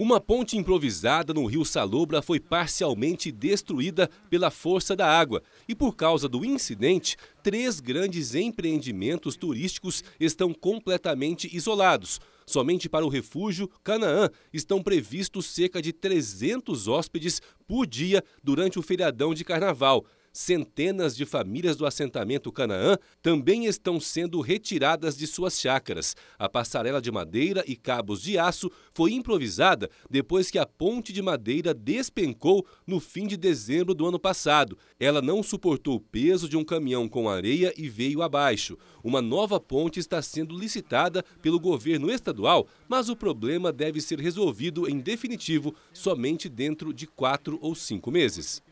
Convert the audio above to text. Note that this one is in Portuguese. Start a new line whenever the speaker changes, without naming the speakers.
Uma ponte improvisada no rio Salobra foi parcialmente destruída pela força da água e, por causa do incidente, três grandes empreendimentos turísticos estão completamente isolados. Somente para o refúgio Canaã estão previstos cerca de 300 hóspedes por dia durante o feriadão de carnaval centenas de famílias do assentamento Canaã também estão sendo retiradas de suas chácaras. A passarela de madeira e cabos de aço foi improvisada depois que a ponte de madeira despencou no fim de dezembro do ano passado. Ela não suportou o peso de um caminhão com areia e veio abaixo. Uma nova ponte está sendo licitada pelo governo estadual, mas o problema deve ser resolvido em definitivo somente dentro de quatro ou cinco meses.